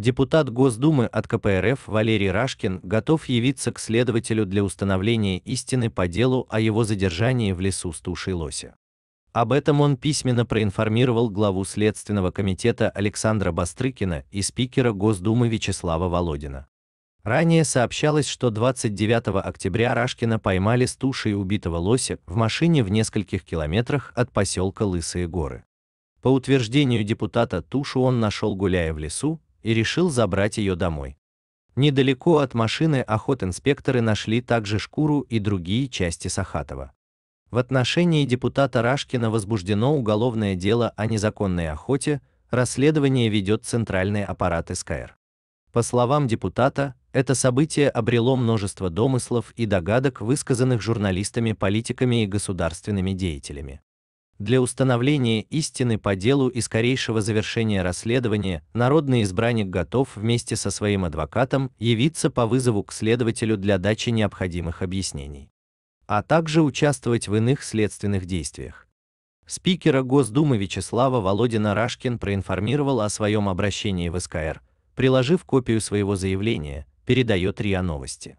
депутат Госдумы от КПРФ Валерий Рашкин готов явиться к следователю для установления истины по делу о его задержании в лесу с тушей лося. Об этом он письменно проинформировал главу Следственного комитета Александра Бастрыкина и спикера Госдумы Вячеслава Володина. Ранее сообщалось, что 29 октября Рашкина поймали с тушей убитого лося в машине в нескольких километрах от поселка Лысые горы. По утверждению депутата, тушу он нашел гуляя в лесу, и решил забрать ее домой. Недалеко от машины охотинспекторы нашли также шкуру и другие части Сахатова. В отношении депутата Рашкина возбуждено уголовное дело о незаконной охоте, расследование ведет центральный аппарат СКР. По словам депутата, это событие обрело множество домыслов и догадок, высказанных журналистами, политиками и государственными деятелями для установления истины по делу и скорейшего завершения расследования народный избранник готов вместе со своим адвокатом явиться по вызову к следователю для дачи необходимых объяснений, а также участвовать в иных следственных действиях. Спикера Госдумы Вячеслава Володина Рашкин проинформировал о своем обращении в СКР, приложив копию своего заявления, передает РИА Новости.